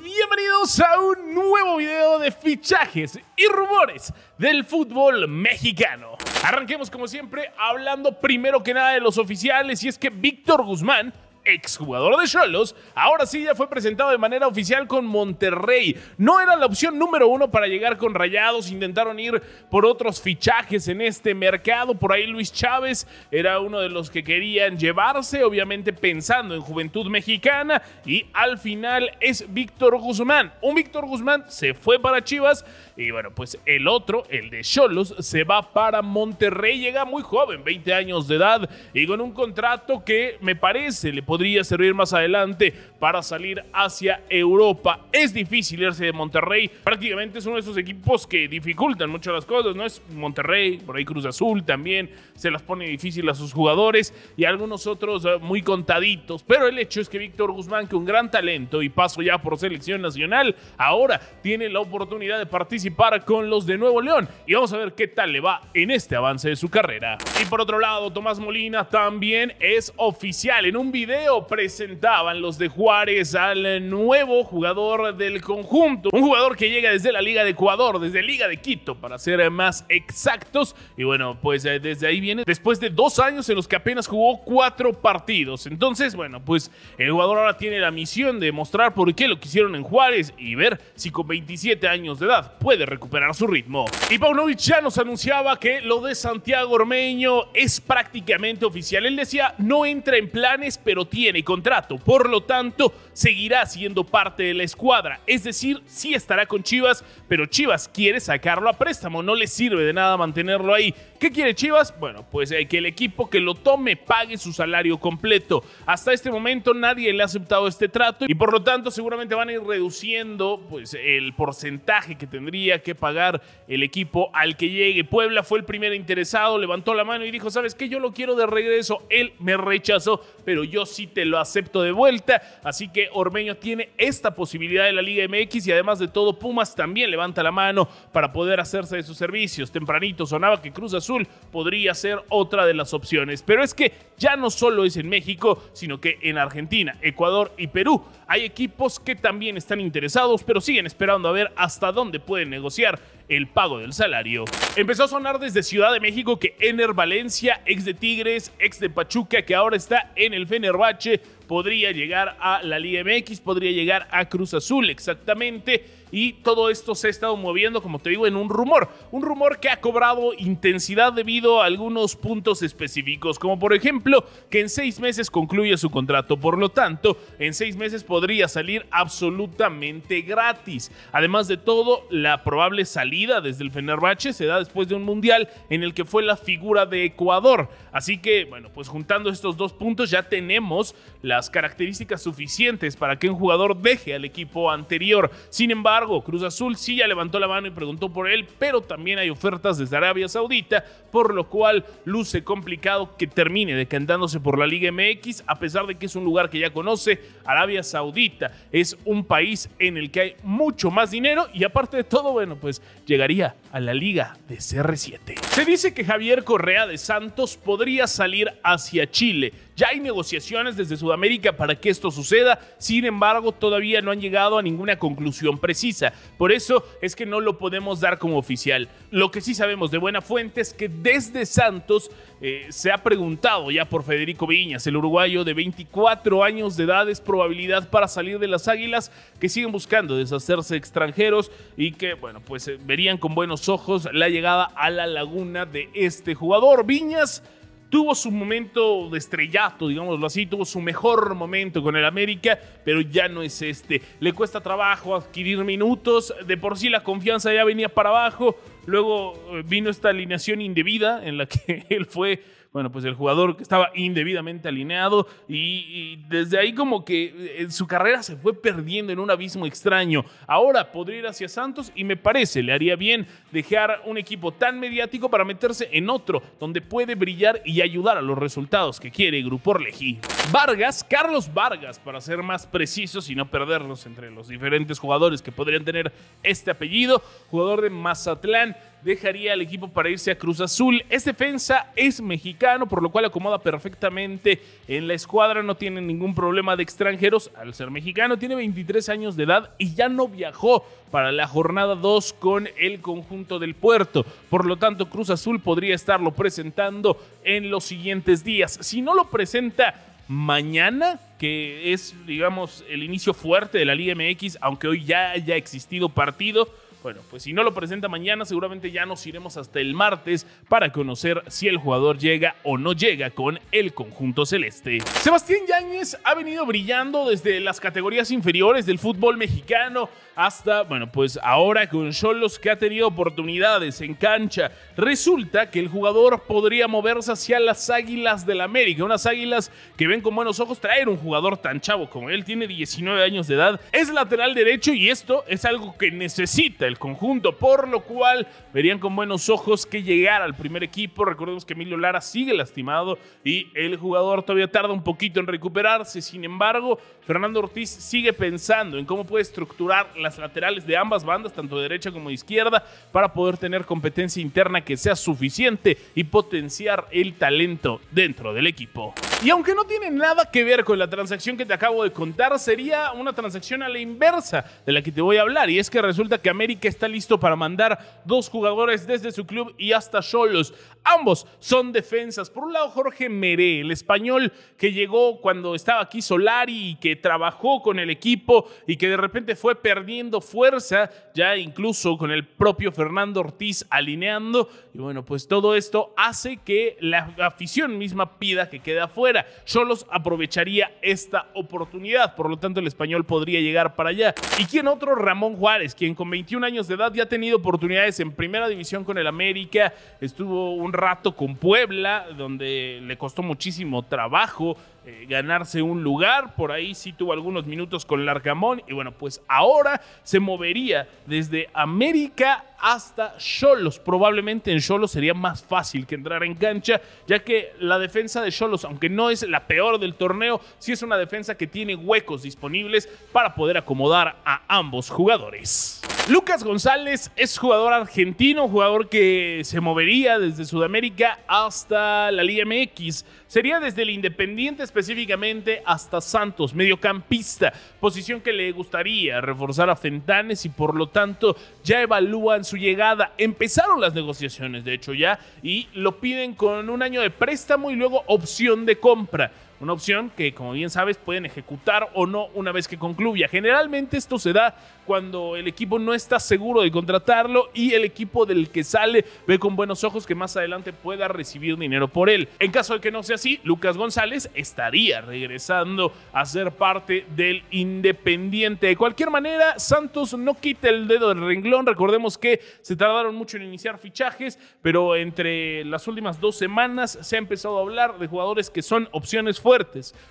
bienvenidos a un nuevo video de fichajes y rumores del fútbol mexicano. Arranquemos como siempre hablando primero que nada de los oficiales y es que Víctor Guzmán exjugador de Cholos, ahora sí ya fue presentado de manera oficial con Monterrey. No era la opción número uno para llegar con Rayados, intentaron ir por otros fichajes en este mercado. Por ahí Luis Chávez era uno de los que querían llevarse, obviamente pensando en Juventud Mexicana. Y al final es Víctor Guzmán. Un Víctor Guzmán se fue para Chivas y bueno, pues el otro, el de Cholos, se va para Monterrey. Llega muy joven, 20 años de edad y con un contrato que me parece le podría servir más adelante para salir hacia Europa. Es difícil irse de Monterrey. Prácticamente es uno de esos equipos que dificultan mucho las cosas, ¿no? Es Monterrey, por ahí Cruz Azul también. Se las pone difícil a sus jugadores y algunos otros eh, muy contaditos. Pero el hecho es que Víctor Guzmán, que un gran talento y pasó ya por selección nacional, ahora tiene la oportunidad de participar con los de Nuevo León. Y vamos a ver qué tal le va en este avance de su carrera. Y por otro lado, Tomás Molina también es oficial. En un video presentaban los de Juan al nuevo jugador del conjunto. Un jugador que llega desde la Liga de Ecuador, desde Liga de Quito, para ser más exactos. Y bueno, pues eh, desde ahí viene, después de dos años en los que apenas jugó cuatro partidos. Entonces, bueno, pues el jugador ahora tiene la misión de mostrar por qué lo quisieron en Juárez y ver si con 27 años de edad puede recuperar su ritmo. Y Paunovic ya nos anunciaba que lo de Santiago Ormeño es prácticamente oficial. Él decía, no entra en planes, pero tiene contrato. Por lo tanto, No, seguirá siendo parte de la escuadra. Es decir, sí estará con Chivas, pero Chivas quiere sacarlo a préstamo. No le sirve de nada mantenerlo ahí. ¿Qué quiere Chivas? Bueno, pues eh, que el equipo que lo tome pague su salario completo. Hasta este momento nadie le ha aceptado este trato y por lo tanto seguramente van a ir reduciendo pues, el porcentaje que tendría que pagar el equipo al que llegue. Puebla fue el primer interesado, levantó la mano y dijo, ¿sabes qué? Yo lo quiero de regreso. Él me rechazó, pero yo sí te lo acepto de vuelta. Así que Ormeño tiene esta posibilidad de la Liga MX y además de todo Pumas también levanta la mano para poder hacerse de sus servicios. Tempranito sonaba que Cruz Azul podría ser otra de las opciones, pero es que ya no solo es en México, sino que en Argentina, Ecuador y Perú hay equipos que también están interesados, pero siguen esperando a ver hasta dónde pueden negociar el pago del salario. Empezó a sonar desde Ciudad de México que Ener Valencia, ex de Tigres, ex de Pachuca, que ahora está en el Fenerbahce, podría llegar a la Liga MX, podría llegar a Cruz Azul exactamente y todo esto se ha estado moviendo, como te digo, en un rumor. Un rumor que ha cobrado intensidad debido a algunos puntos específicos, como por ejemplo que en seis meses concluye su contrato. Por lo tanto, en seis meses podría salir absolutamente gratis. Además de todo, la probable salida desde el Fenerbahce se da después de un mundial en el que fue la figura de Ecuador. Así que, bueno, pues juntando estos dos puntos ya tenemos las características suficientes para que un jugador deje al equipo anterior. Sin embargo, Cruz Azul sí ya levantó la mano y preguntó por él, pero también hay ofertas desde Arabia Saudita, por lo cual luce complicado que termine decantándose por la Liga MX, a pesar de que es un lugar que ya conoce. Arabia Saudita es un país en el que hay mucho más dinero y aparte de todo, bueno, pues llegaría a la Liga de CR7. Se dice que Javier Correa de Santos podría salir hacia Chile. Ya hay negociaciones desde Sudamérica para que esto suceda, sin embargo todavía no han llegado a ninguna conclusión precisa. Por eso es que no lo podemos dar como oficial. Lo que sí sabemos de buena fuente es que desde Santos eh, se ha preguntado ya por Federico Viñas, el uruguayo de 24 años de edad es probabilidad para salir de las Águilas que siguen buscando deshacerse extranjeros y que bueno pues eh, verían con buenos ojos la llegada a la laguna de este jugador. Viñas tuvo su momento de estrellato, digámoslo así, tuvo su mejor momento con el América, pero ya no es este. Le cuesta trabajo adquirir minutos, de por sí la confianza ya venía para abajo, luego eh, vino esta alineación indebida en la que él fue bueno, pues el jugador que estaba indebidamente alineado y, desde ahí como que eh, su carrera se fue perdiendo en un abismo extraño. Ahora podría ir hacia Santos y me parece, le haría bien dejar un equipo tan mediático para meterse en otro donde puede brillar y ayudar a los resultados que quiere Grupo Orlejí. Vargas, Carlos Vargas, para ser más precisos y no perdernos entre los diferentes jugadores que podrían tener este apellido, jugador de Mazatlán dejaría al equipo para irse a Cruz Azul. Es defensa, es mexicano, por lo cual acomoda perfectamente en la escuadra, no tiene ningún problema de extranjeros al ser mexicano, tiene 23 años de edad y ya no viajó para la jornada 2 con el conjunto del puerto. Por lo tanto, Cruz Azul podría estarlo presentando en los siguientes días. Si no lo presenta mañana, que es, digamos, el inicio fuerte de la Liga MX, aunque hoy ya haya existido partido, bueno, pues si no lo presenta mañana, seguramente ya nos iremos hasta el martes para conocer si el jugador llega o no llega con el conjunto celeste. Sebastián Yáñez ha venido brillando desde las categorías inferiores del fútbol mexicano hasta, bueno, pues ahora con Cholos que ha tenido oportunidades en cancha. Resulta que el jugador podría moverse hacia las Águilas del América, unas Águilas que ven con buenos ojos traer un jugador tan chavo como él, tiene 19 años de edad, es lateral derecho y esto es algo que necesita conjunto, por lo cual verían con buenos ojos que llegara al primer equipo. Recordemos que Emilio Lara sigue lastimado y el jugador todavía tarda un poquito en recuperarse. Sin embargo, Fernando Ortiz sigue pensando en cómo puede estructurar las laterales de ambas bandas, tanto derecha como izquierda, para poder tener competencia interna que sea suficiente y potenciar el talento dentro del equipo. Y aunque no tiene nada que ver con la transacción que te acabo de contar, sería una transacción a la inversa de la que te voy a hablar. Y es que resulta que América que está listo para mandar dos jugadores desde su club y hasta Solos. Ambos son defensas. Por un lado, Jorge Meré, el español que llegó cuando estaba aquí Solari y que trabajó con el equipo y que de repente fue perdiendo fuerza, ya incluso con el propio Fernando Ortiz alineando. Y bueno, pues todo esto hace que la afición misma pida que quede afuera. Solos aprovecharía esta oportunidad, por lo tanto el español podría llegar para allá. ¿Y quién otro? Ramón Juárez, quien con 21 años años de edad ya ha tenido oportunidades en primera división con el América, estuvo un rato con Puebla, donde le costó muchísimo trabajo eh, ganarse un lugar, por ahí sí tuvo algunos minutos con Largamón y bueno, pues ahora se movería desde América hasta Cholos, probablemente en Cholos sería más fácil que entrar en cancha, ya que la defensa de Cholos, aunque no es la peor del torneo, sí es una defensa que tiene huecos disponibles para poder acomodar a ambos jugadores. Lucas González es jugador argentino, jugador que se movería desde Sudamérica hasta la Liga MX. Sería desde el Independiente específicamente hasta Santos, mediocampista, posición que le gustaría reforzar a Fentanes y por lo tanto ya evalúan su llegada. Empezaron las negociaciones, de hecho ya, y lo piden con un año de préstamo y luego opción de compra. Una opción que, como bien sabes, pueden ejecutar o no una vez que concluya. Generalmente esto se da cuando el equipo no está seguro de contratarlo y el equipo del que sale ve con buenos ojos que más adelante pueda recibir dinero por él. En caso de que no sea así, Lucas González estaría regresando a ser parte del Independiente. De cualquier manera, Santos no quita el dedo del renglón. Recordemos que se tardaron mucho en iniciar fichajes, pero entre las últimas dos semanas se ha empezado a hablar de jugadores que son opciones fuertes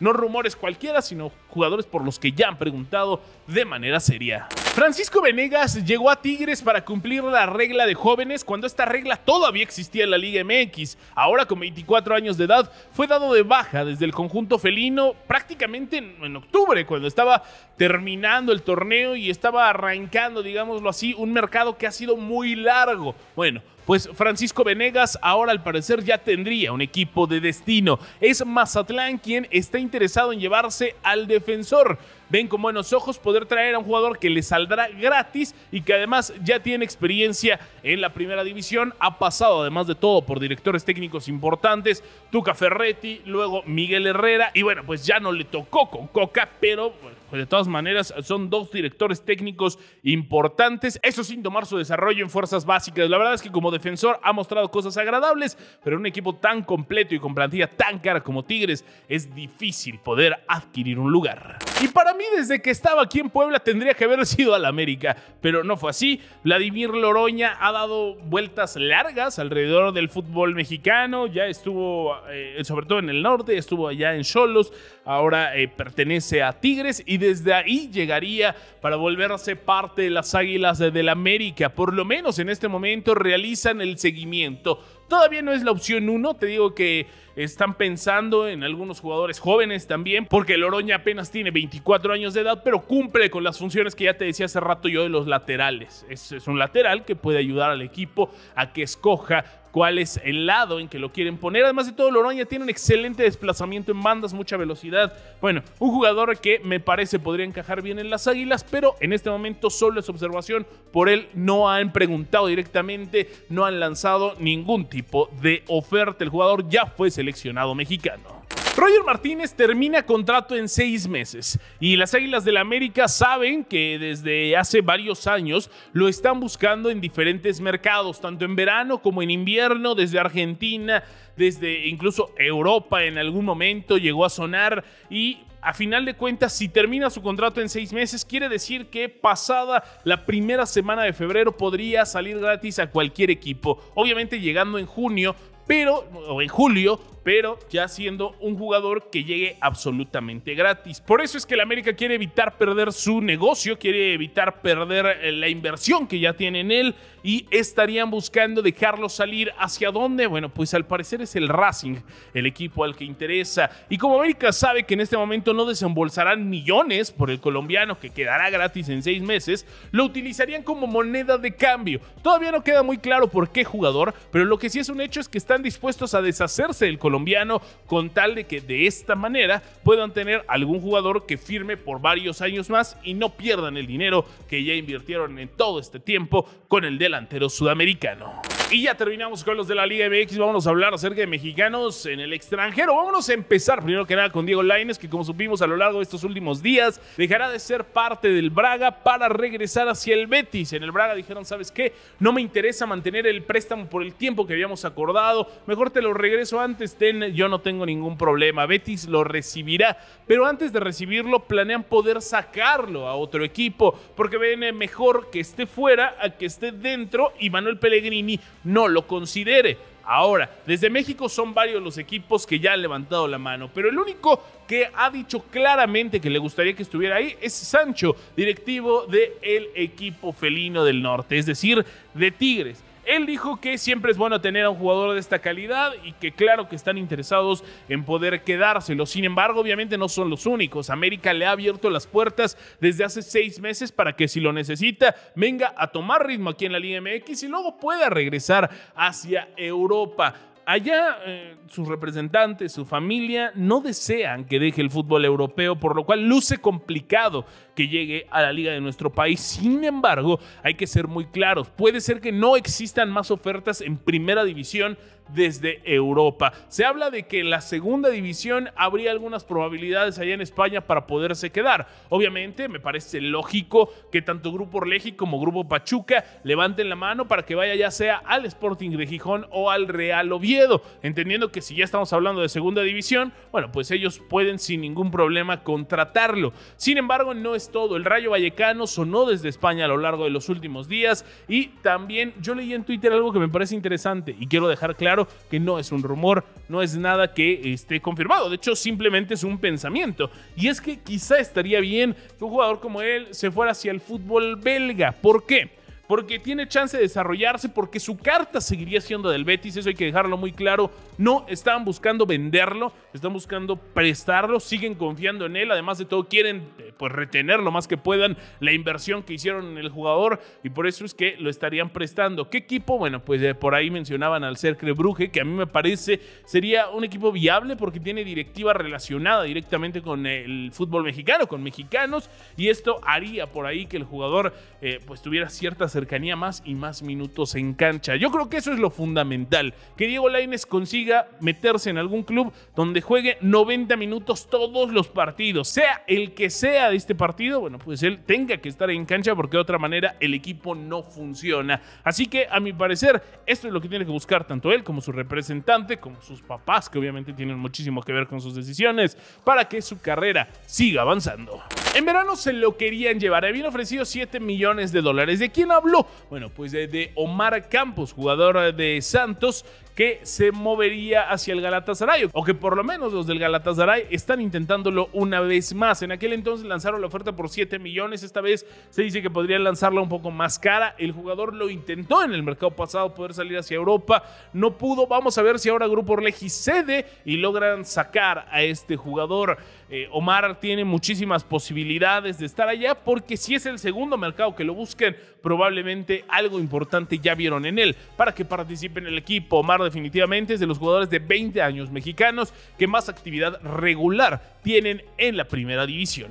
no rumores cualquiera, sino jugadores por los que ya han preguntado de manera seria. Francisco Venegas llegó a Tigres para cumplir la regla de jóvenes cuando esta regla todavía existía en la Liga MX. Ahora con 24 años de edad fue dado de baja desde el conjunto felino prácticamente en, octubre, cuando estaba terminando el torneo y estaba arrancando, digámoslo así, un mercado que ha sido muy largo. Bueno, pues Francisco Venegas ahora al parecer ya tendría un equipo de destino. Es Mazatlán quien está interesado en llevarse al defensor ven con buenos ojos poder traer a un jugador que le saldrá gratis y que además ya tiene experiencia en la primera división. Ha pasado además de todo por directores técnicos importantes, Tuca Ferretti, luego Miguel Herrera y bueno, pues ya no le tocó con Coca, pero pues, de todas maneras son dos directores técnicos importantes. Eso sin tomar su desarrollo en fuerzas básicas. La verdad es que como defensor ha mostrado cosas agradables, pero en un equipo tan completo y con plantilla tan cara como Tigres es difícil poder adquirir un lugar. Y para mí desde que estaba aquí en Puebla tendría que haber sido al América, pero no fue así. Vladimir Loroña ha dado vueltas largas alrededor del fútbol mexicano, ya estuvo eh, sobre todo en el norte, estuvo allá en Cholos, ahora eh, pertenece a Tigres y desde ahí llegaría para volverse parte de las Águilas del América. Por lo menos en este momento realizan el seguimiento Todavía no es la opción uno, te digo que están pensando en algunos jugadores jóvenes también, porque Loroña apenas tiene 24 años de edad, pero cumple con las funciones que ya te decía hace rato yo de los laterales. es un lateral que puede ayudar al equipo a que escoja cuál es el lado en que lo quieren poner. Además de todo, Loroña tiene un excelente desplazamiento en bandas, mucha velocidad. Bueno, un jugador que me parece podría encajar bien en las Águilas, pero en este momento solo es observación. Por él no han preguntado directamente, no han lanzado ningún tipo de oferta. El jugador ya fue seleccionado mexicano. Roger Martínez termina contrato en seis meses y las Águilas del la América saben que desde hace varios años lo están buscando en diferentes mercados, tanto en verano como en invierno, desde Argentina, desde incluso Europa en algún momento llegó a sonar y a final de cuentas, si termina su contrato en seis meses, quiere decir que pasada la primera semana de febrero podría salir gratis a cualquier equipo. Obviamente llegando en junio, pero, o en julio, pero ya siendo un jugador que llegue absolutamente gratis. Por eso es que el América quiere evitar perder su negocio, quiere evitar perder eh, la inversión que ya tiene en él y estarían buscando dejarlo salir hacia dónde? Bueno, pues al parecer es el Racing, el equipo al que interesa. Y como América sabe que en este momento no desembolsarán millones por el colombiano que quedará gratis en seis meses, lo utilizarían como moneda de cambio. Todavía no queda muy claro por qué jugador, pero lo que sí es un hecho es que están dispuestos a deshacerse del colombiano colombiano con tal de que de esta manera puedan tener algún jugador que firme por varios años más y no pierdan el dinero que ya invirtieron en todo este tiempo con el delantero sudamericano. Y ya terminamos con los de la Liga MX. Vamos a hablar acerca de mexicanos en el extranjero. Vámonos a empezar primero que nada con Diego Laines, que como supimos a lo largo de estos últimos días, dejará de ser parte del Braga para regresar hacia el Betis. En el Braga dijeron, ¿sabes qué? No me interesa mantener el préstamo por el tiempo que habíamos acordado. Mejor te lo regreso antes, de yo no tengo ningún problema. Betis lo recibirá, pero antes de recibirlo planean poder sacarlo a otro equipo, porque ven eh, mejor que esté fuera a que esté dentro y Manuel Pellegrini no lo considere. Ahora, desde México son varios los equipos que ya han levantado la mano, pero el único que ha dicho claramente que le gustaría que estuviera ahí es Sancho, directivo del equipo felino del norte, es decir, de Tigres. Él dijo que siempre es bueno tener a un jugador de esta calidad y que claro que están interesados en poder quedárselo. Sin embargo, obviamente no son los únicos. América le ha abierto las puertas desde hace seis meses para que si lo necesita venga a tomar ritmo aquí en la Liga MX y luego pueda regresar hacia Europa allá eh, sus representantes, su familia, no desean que deje el fútbol europeo, por lo cual luce complicado que llegue a la liga de nuestro país. Sin embargo, hay que ser muy claros, puede ser que no existan más ofertas en primera división desde Europa. Se habla de que en la segunda división habría algunas probabilidades allá en España para poderse quedar. Obviamente, me parece lógico que tanto Grupo Orleji como Grupo Pachuca levanten la mano para que vaya ya sea al Sporting de Gijón o al Real Oviedo, entendiendo que si ya estamos hablando de segunda división, bueno, pues ellos pueden sin ningún problema contratarlo. Sin embargo, no es todo. El Rayo Vallecano sonó desde España a lo largo de los últimos días y también yo leí en Twitter algo que me parece interesante y quiero dejar claro que no es un rumor, no es nada que esté confirmado, de hecho simplemente es un pensamiento y es que quizá estaría bien que un jugador como él se fuera hacia el fútbol belga. ¿Por qué? porque tiene chance de desarrollarse, porque su carta seguiría siendo del Betis, eso hay que dejarlo muy claro. No estaban buscando venderlo, están buscando prestarlo, siguen confiando en él, además de todo quieren eh, pues retener lo más que puedan la inversión que hicieron en el jugador y por eso es que lo estarían prestando. ¿Qué equipo? Bueno, pues eh, por ahí mencionaban al Cercle Bruje, que a mí me parece sería un equipo viable porque tiene directiva relacionada directamente con el fútbol mexicano, con mexicanos y esto haría por ahí que el jugador eh, pues tuviera ciertas cercanía más y más minutos en cancha. Yo creo que eso es lo fundamental, que Diego Laines consiga meterse en algún club donde juegue 90 minutos todos los partidos, sea el que sea de este partido, bueno, pues él tenga que estar en cancha porque de otra manera el equipo no funciona. Así que a mi parecer, esto es lo que tiene que buscar tanto él como su representante, como sus papás, que obviamente tienen muchísimo que ver con sus decisiones, para que su carrera siga avanzando. En verano se lo querían llevar, habían ofrecido 7 millones de dólares. ¿De quién hablo? Bueno, pues eh, de Omar Campos, jugador eh, de Santos, que se movería hacia el Galatasaray, o que por lo menos los del Galatasaray están intentándolo una vez más. En aquel entonces lanzaron la oferta por 7 millones, esta vez se dice que podrían lanzarla un poco más cara. El jugador lo intentó en el mercado pasado poder salir hacia Europa, no pudo. Vamos a ver si ahora Grupo Orleji cede y logran sacar a este jugador. Eh, Omar tiene muchísimas posibilidades de estar allá porque si es el segundo mercado que lo busquen, probablemente algo importante ya vieron en él para que participe en el equipo. Omar definitivamente es de los jugadores de 20 años mexicanos que más actividad regular tienen en la primera división.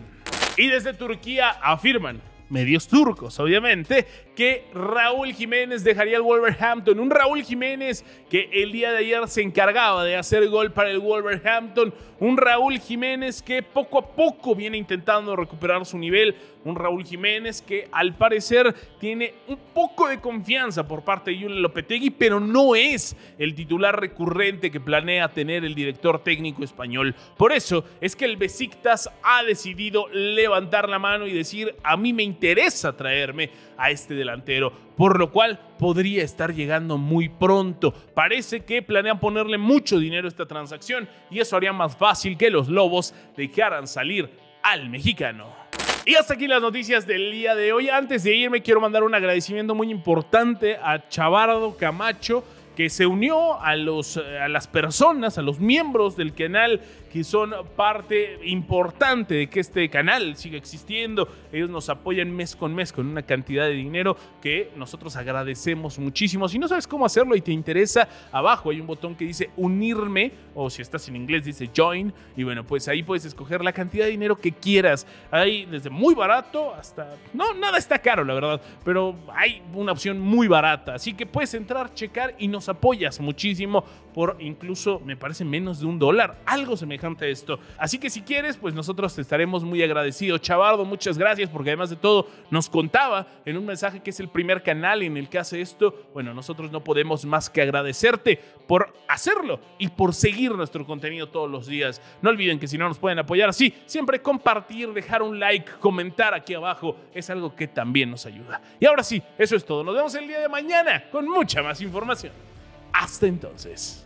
Y desde Turquía afirman medios turcos, obviamente, que Raúl Jiménez dejaría el Wolverhampton. Un Raúl Jiménez que el día de ayer se encargaba de hacer gol para el Wolverhampton. Un Raúl Jiménez que poco a poco viene intentando recuperar su nivel un Raúl Jiménez que al parecer tiene un poco de confianza por parte de Julen Lopetegui, pero no es el titular recurrente que planea tener el director técnico español. Por eso es que el Besiktas ha decidido levantar la mano y decir, a mí me interesa traerme a este delantero, por lo cual podría estar llegando muy pronto. Parece que planean ponerle mucho dinero a esta transacción y eso haría más fácil que los Lobos dejaran salir al mexicano. Y hasta aquí las noticias del día de hoy. Antes de irme, quiero mandar un agradecimiento muy importante a Chavardo Camacho que se unió a, los, eh, a las personas, a los miembros del canal que son parte importante de que este canal siga existiendo. Ellos nos apoyan mes con mes con una cantidad de dinero que nosotros agradecemos muchísimo. Si no sabes cómo hacerlo y te interesa, abajo hay un botón que dice unirme o si estás en inglés dice join y bueno, pues ahí puedes escoger la cantidad de dinero que quieras. Hay desde muy barato hasta... No, nada está caro, la verdad, pero hay una opción muy barata. Así que puedes entrar, checar y nos apoyas muchísimo por incluso, me parece, menos de un dólar. Algo semejante esto. Así que si quieres, pues nosotros te estaremos muy agradecidos. Chavardo, muchas gracias porque además de todo nos contaba en un mensaje que es el primer canal en el que hace esto. Bueno, nosotros no podemos más que agradecerte por hacerlo y por seguir nuestro contenido todos los días. No olviden que si no nos pueden apoyar así, siempre compartir, dejar un like, comentar aquí abajo, es algo que también nos ayuda. Y ahora sí, eso es todo. Nos vemos el día de mañana con mucha más información. Hasta entonces.